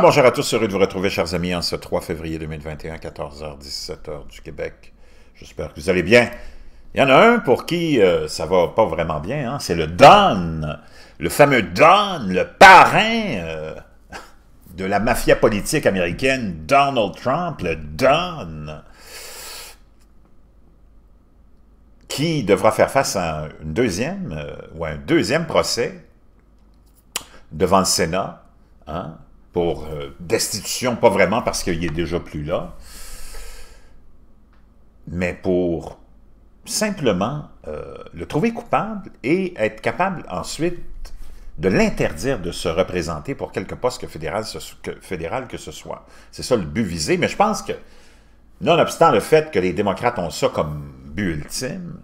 bonjour à tous, heureux de vous retrouver, chers amis, en ce 3 février 2021, 14h, 17h du Québec. J'espère que vous allez bien. Il y en a un pour qui euh, ça va pas vraiment bien, hein. c'est le Don, le fameux Don, le parrain euh, de la mafia politique américaine, Donald Trump, le Don, qui devra faire face à une deuxième, euh, ou un deuxième procès devant le Sénat, hein? pour euh, destitution, pas vraiment parce qu'il est déjà plus là, mais pour simplement euh, le trouver coupable et être capable ensuite de l'interdire de se représenter pour quelque poste fédéral, que, fédéral que ce soit. C'est ça le but visé, mais je pense que, nonobstant le fait que les démocrates ont ça comme but ultime,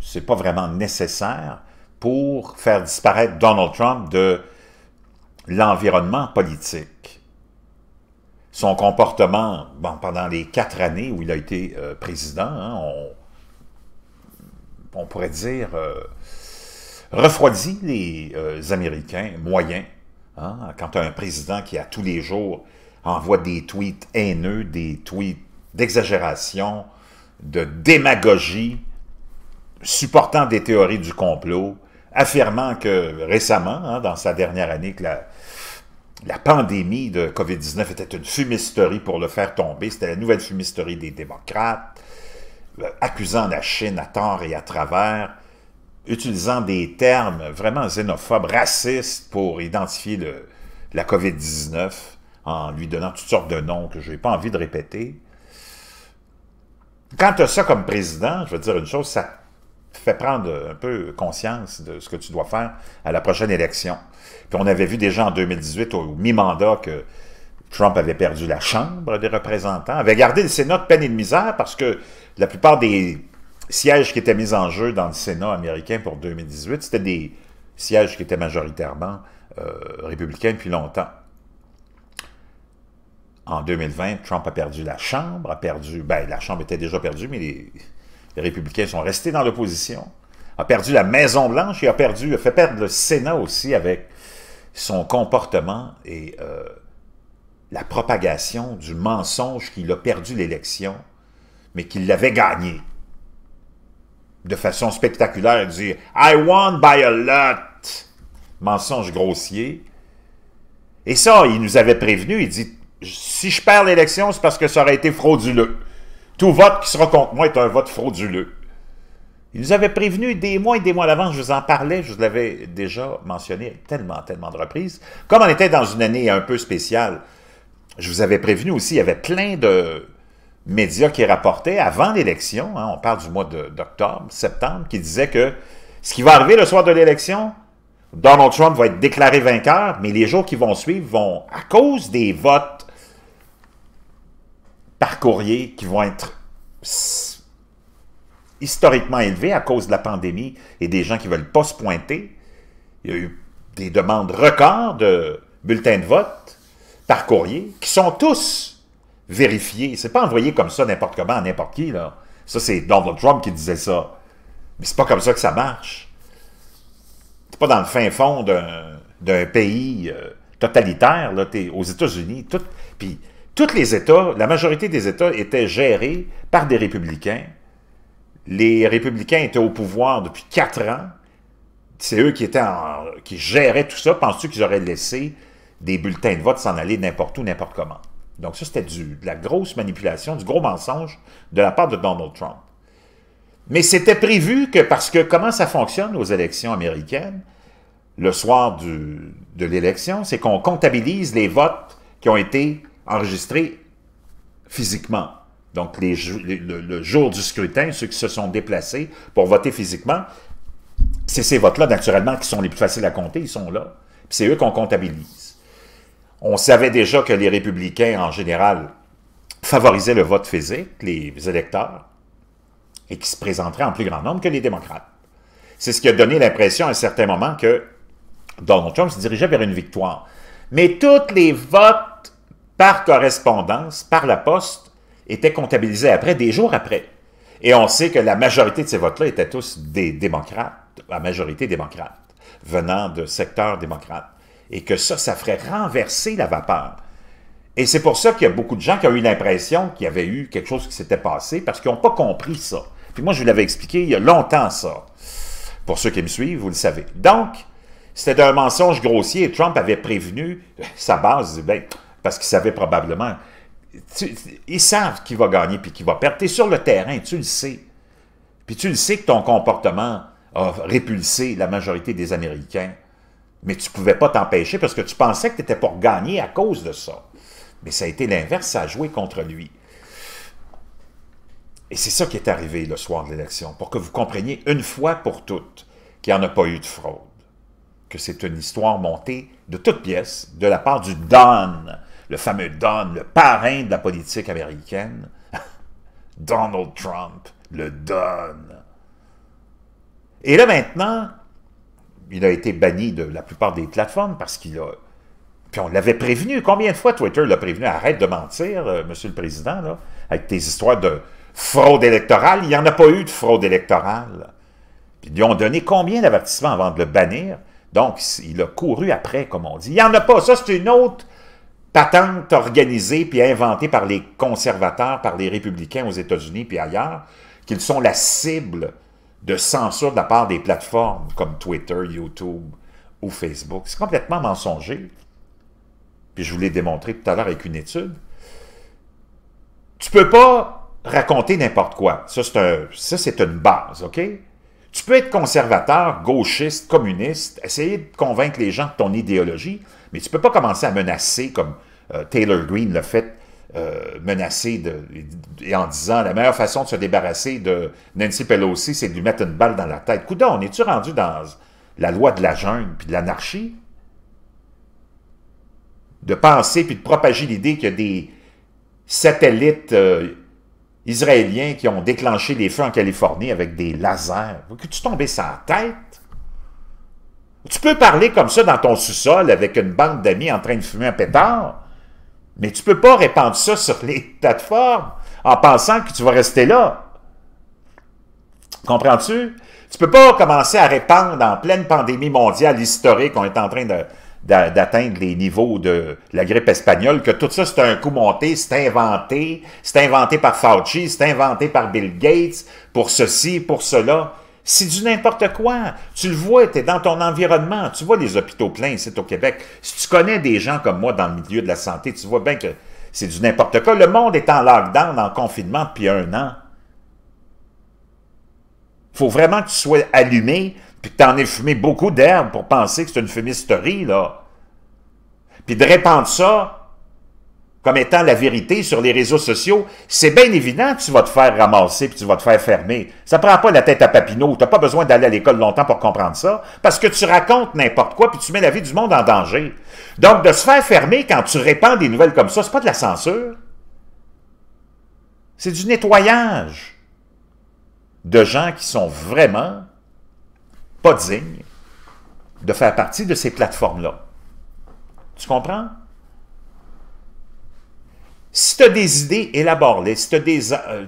c'est pas vraiment nécessaire pour faire disparaître Donald Trump de l'environnement politique, son comportement pendant les quatre années où il a été euh, président, hein, on, pourrait dire, euh, refroidit les euh, Américains moyens. Hein, quand un président qui, à tous les jours, envoie des tweets haineux, des tweets d'exagération, de démagogie, supportant des théories du complot, affirmant que récemment, hein, dans sa dernière année, que la, pandémie de COVID-19 était une fumisterie pour le faire tomber. C'était la nouvelle fumisterie des démocrates, accusant la Chine à tort et à travers, utilisant des termes vraiment xénophobes, racistes pour identifier la COVID-19 en lui donnant toutes sortes de noms que je n'ai pas envie de répéter. Quand à ça comme président, je veux dire une chose, ça fait prendre un peu conscience de ce que tu dois faire à la prochaine élection. Puis on avait vu déjà en 2018, au mi-mandat, que Trump avait perdu la Chambre des représentants, avait gardé le Sénat de peine et de misère parce que la plupart des sièges qui étaient mis en jeu dans le Sénat américain pour 2018, c'était des sièges qui étaient majoritairement euh, républicains depuis longtemps. En 2020, Trump a perdu la Chambre, a perdu, ben la Chambre était déjà perdue, mais les, les républicains sont restés dans l'opposition, a perdu la Maison-Blanche et a, perdu, fait perdre le Sénat aussi avec son comportement et euh, la propagation du mensonge qu'il a perdu l'élection, mais qu'il l'avait gagné. De façon spectaculaire, dit « I won by a lot », mensonge grossier. Et ça, il nous avait prévenu, il dit « Si je perds l'élection, c'est parce que ça aurait été frauduleux ». Tout vote qui sera contre moi est un vote frauduleux. Ils nous avaient prévenu des mois et des mois d'avant. je vous en parlais, je vous l'avais déjà mentionné tellement, tellement de reprises. Comme on était dans une année un peu spéciale, je vous avais prévenu aussi, il y avait plein de médias qui rapportaient avant l'élection, hein, on parle du mois d'octobre, septembre, qui disaient que ce qui va arriver le soir de l'élection, Donald Trump va être déclaré vainqueur, mais les jours qui vont suivre vont, à cause des votes courrier qui vont être historiquement élevés à cause de la pandémie et des gens qui ne veulent pas se pointer. Il y a eu des demandes records de bulletins de vote par courrier qui sont tous vérifiés. Ce n'est pas envoyé comme ça n'importe comment à n'importe qui. Là. Ça, c'est Donald Trump qui disait ça. Mais c'est pas comme ça que ça marche. C'est pas dans le fin fond d'un pays euh, totalitaire. Là. Es aux États-Unis, tout... Puis tous les États, la majorité des États étaient gérés par des républicains. Les républicains étaient au pouvoir depuis quatre ans. C'est eux qui, étaient qui géraient tout ça. Penses-tu qu'ils auraient laissé des bulletins de vote s'en aller n'importe où, n'importe comment? Donc ça, c'était de la grosse manipulation, du gros mensonge de la part de Donald Trump. Mais c'était prévu que, parce que comment ça fonctionne aux élections américaines, le soir de l'élection, c'est qu'on comptabilise les votes qui ont été enregistrés physiquement. Donc, les, le, jour du scrutin, ceux qui se sont déplacés pour voter physiquement, c'est ces votes-là, naturellement, qui sont les plus faciles à compter, ils sont là. c'est eux qu'on comptabilise. On savait déjà que les républicains, en général, favorisaient le vote physique, les électeurs, et qui se présenteraient en plus grand nombre que les démocrates. C'est ce qui a donné l'impression à un certain moment que Donald Trump se dirigeait vers une victoire. Mais tous les votes par correspondance, par la poste, était comptabilisés après, des jours après. Et on sait que la majorité de ces votes-là étaient tous des démocrates, la majorité démocrate, venant de secteurs démocrates. Et que ça, ça ferait renverser la vapeur. Et c'est pour ça qu'il y a beaucoup de gens qui ont eu l'impression qu'il y avait eu quelque chose qui s'était passé parce qu'ils n'ont pas compris ça. Puis moi, je vous l'avais expliqué il y a longtemps ça. Pour ceux qui me suivent, vous le savez. Donc, c'était un mensonge grossier. Trump avait prévenu sa base, ben, parce qu'ils savaient probablement... ils savent qui va gagner puis qui va perdre. Tu es sur le terrain, tu le sais. Puis tu le sais que ton comportement a répulsé la majorité des Américains. Mais tu ne pouvais pas t'empêcher parce que tu pensais que tu étais pour gagner à cause de ça. Mais ça a été l'inverse, ça a joué contre lui. Et c'est ça qui est arrivé le soir de l'élection, pour que vous compreniez une fois pour toutes qu'il n'y en a pas eu de fraude, que c'est une histoire montée de toutes pièces de la part du Don, le fameux Don, le parrain de la politique américaine, Donald Trump, le Don. Et là maintenant, il a été banni de la plupart des plateformes parce qu'il a... Puis on l'avait prévenu. Combien de fois Twitter l'a prévenu? Arrête de mentir, euh, Monsieur le Président, avec tes histoires de fraude électorale. Il n'y en a pas eu de fraude électorale. Puis ils lui ont donné combien d'avertissements avant de le bannir? Donc, il a couru après, comme on dit. Il n'y en a pas. Ça, c'est une autre patente organisée puis inventée par les conservateurs, par les républicains aux États-Unis puis ailleurs, qu'ils sont la cible de censure de la part des plateformes comme Twitter, YouTube ou Facebook. C'est complètement mensonger. Puis je vous l'ai démontré tout à l'heure avec une étude. Tu peux pas raconter n'importe quoi. Ça, c'est une base, OK? Tu peux être conservateur, gauchiste, communiste, essayer de convaincre les gens de ton idéologie, mais tu ne peux pas commencer à menacer comme euh, Taylor Green l'a fait, euh, menacer de, et en disant la meilleure façon de se débarrasser de Nancy Pelosi, c'est de lui mettre une balle dans la tête. Coudon, on est-tu rendu dans la loi de la jungle puis de l'anarchie? De penser puis de propager l'idée qu'il y a des satellites. Euh, Israéliens qui ont déclenché les feux en Californie avec des lasers. Que tu tombais sa tête? Tu peux parler comme ça dans ton sous-sol avec une bande d'amis en train de fumer un pétard, mais tu peux pas répandre ça sur les plateformes en pensant que tu vas rester là. Comprends-tu? Tu peux pas commencer à répandre en pleine pandémie mondiale historique, on est en train de, d'atteindre les niveaux de la grippe espagnole, que tout ça, c'est un coup monté, c'est inventé, c'est inventé par Fauci, c'est inventé par Bill Gates, pour ceci, pour cela. C'est du n'importe quoi. Tu le vois, tu es dans ton environnement. Tu vois les hôpitaux pleins ici au Québec. Si tu connais des gens comme moi dans le milieu de la santé, tu vois bien que c'est du n'importe quoi. Le monde est en lockdown, en confinement depuis un an. faut vraiment que tu sois allumé, puis que t'en aies fumé beaucoup d'herbes pour penser que c'est une fumisterie, là. Puis de répandre ça comme étant la vérité sur les réseaux sociaux, c'est bien évident que tu vas te faire ramasser puis tu vas te faire fermer. Ça prend pas la tête à Papineau. n'as pas besoin d'aller à l'école longtemps pour comprendre ça. Parce que tu racontes n'importe quoi puis tu mets la vie du monde en danger. Donc, de se faire fermer quand tu répands des nouvelles comme ça, c'est pas de la censure. C'est du nettoyage de gens qui sont vraiment pas digne de faire partie de ces plateformes-là. Tu comprends? Si tu as des idées, élabore-les. Si tu as des, euh,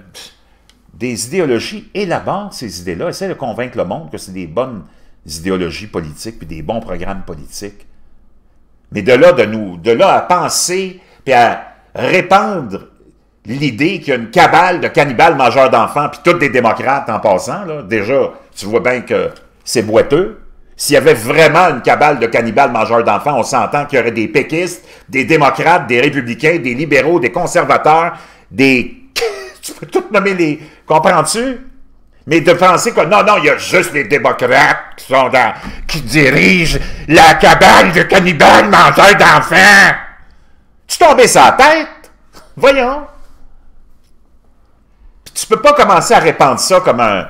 des idéologies, élabore ces idées-là. Essaie de convaincre le monde que c'est des bonnes idéologies politiques puis des bons programmes politiques. Mais de là, de nous, de là à penser puis à répandre l'idée qu'il y a une cabale de cannibales majeurs d'enfants puis toutes des démocrates en passant, là, déjà, tu vois bien que c'est boiteux. S'il y avait vraiment une cabale de cannibales mangeurs d'enfants, on s'entend qu'il y aurait des péquistes, des démocrates, des républicains, des libéraux, des conservateurs, des... tu peux tout nommer les... Comprends-tu? Mais de penser que non, non, il y a juste les démocrates qui sont dans... qui dirigent la cabale de cannibales mangeurs d'enfants! Tu tombais sa tête? Voyons! tu peux pas commencer à répandre ça comme un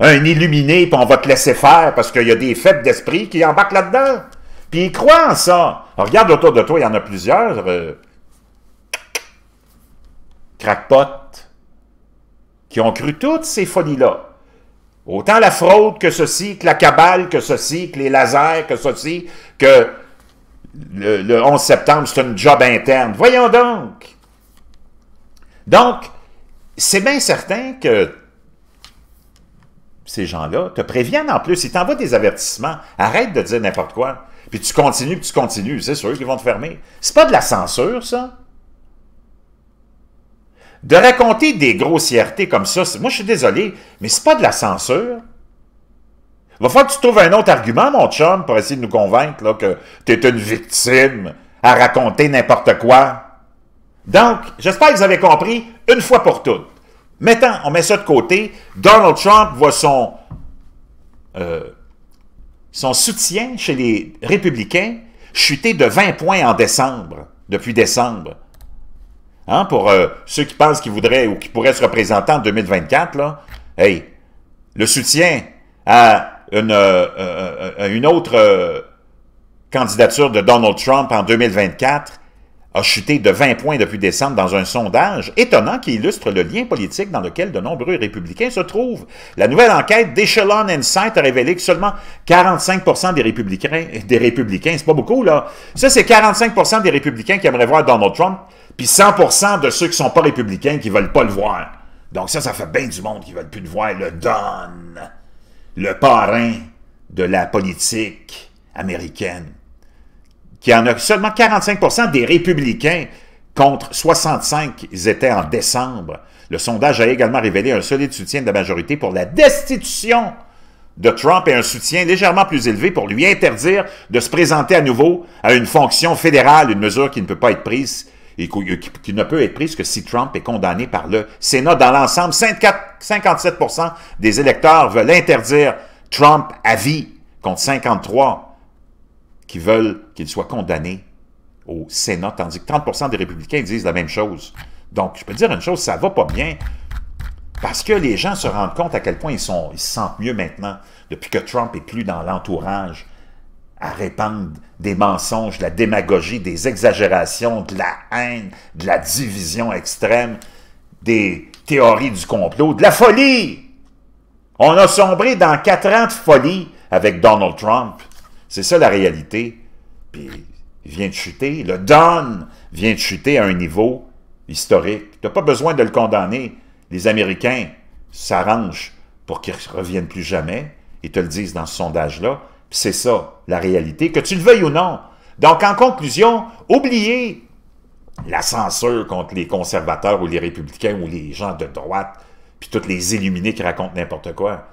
un illuminé, puis on va te laisser faire parce qu'il y a des fêtes d'esprit qui embarquent là-dedans. Puis ils croient en ça. regarde autour de toi, il y en a plusieurs. Euh, qui ont cru toutes ces folies-là. Autant la fraude que ceci, que la cabale que ceci, que les lasers que ceci, que le, 11 septembre, c'est une job interne. Voyons donc. Donc, c'est bien certain que ces gens-là te préviennent en plus. Ils t'envoient des avertissements. Arrête de dire n'importe quoi. Puis tu continues, puis tu continues. C'est sûr qu'ils vont te fermer. C'est pas de la censure, ça. De raconter des grossièretés comme ça, moi je suis désolé, mais c'est pas de la censure. Va falloir que tu trouves un autre argument, mon chum, pour essayer de nous convaincre là, que tu es une victime à raconter n'importe quoi. Donc, j'espère que vous avez compris, une fois pour toutes. Mettons, on met ça de côté, Donald Trump voit son, euh, son soutien chez les républicains chuter de 20 points en décembre, depuis décembre. Hein, pour euh, ceux qui pensent qu'ils voudraient ou qui pourraient se représenter en 2024, là, hey, le soutien à une, euh, une autre candidature de Donald Trump en 2024 a chuté de 20 points depuis décembre dans un sondage étonnant qui illustre le lien politique dans lequel de nombreux républicains se trouvent. La nouvelle enquête d'Echelon Insight a révélé que seulement 45 des républicains, des républicains, c'est pas beaucoup là, ça c'est 45 des républicains qui aimeraient voir Donald Trump, puis 100 de ceux qui sont pas républicains qui veulent pas le voir. Donc ça, ça fait bien du monde qui veulent plus le voir, le Don, le parrain de la politique américaine qui y en a seulement 45 des républicains contre 65 ils étaient en décembre. Le sondage a également révélé un solide soutien de la majorité pour la destitution de Trump et un soutien légèrement plus élevé pour lui interdire de se présenter à nouveau à une fonction fédérale, une mesure qui ne peut pas être prise et qui euh, ne peut être prise que si Trump est condamné par le Sénat. Dans l'ensemble, 57 des électeurs veulent interdire Trump à vie contre 53 qui veulent qu'il soit condamné au Sénat, tandis que 30 des républicains disent la même chose. Donc, je peux dire une chose, ça va pas bien parce que les gens se rendent compte à quel point ils, sont, ils se sentent mieux maintenant, depuis que Trump est plus dans l'entourage à répandre des mensonges, de la démagogie, des exagérations, de la haine, de la division extrême, des théories du complot, de la folie. On a sombré dans quatre ans de folie avec Donald Trump. C'est ça la réalité. Puis il vient de chuter. Le Don vient de chuter à un niveau historique. Tu n'as pas besoin de le condamner. Les Américains s'arrangent pour qu'il ne reviennent plus jamais. et te le disent dans ce sondage-là. C'est ça, la réalité, que tu le veuilles ou non. Donc, en conclusion, oubliez la censure contre les conservateurs ou les républicains ou les gens de droite, puis toutes les illuminés qui racontent n'importe quoi.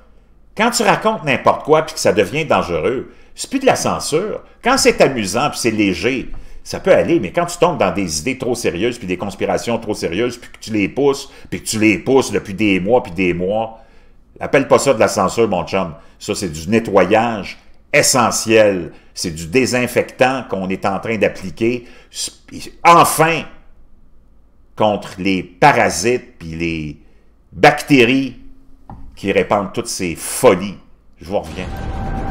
Quand tu racontes n'importe quoi puis que ça devient dangereux, c'est plus de la censure. Quand c'est amusant puis c'est léger, ça peut aller, mais quand tu tombes dans des idées trop sérieuses puis des conspirations trop sérieuses puis que tu les pousses, puis que tu les pousses depuis des mois puis des mois, appelle pas ça de la censure, mon chum. Ça, c'est du nettoyage essentiel. C'est du désinfectant qu'on est en train d'appliquer, enfin, contre les parasites puis les bactéries qui répandent toutes ces folies. Je vous reviens.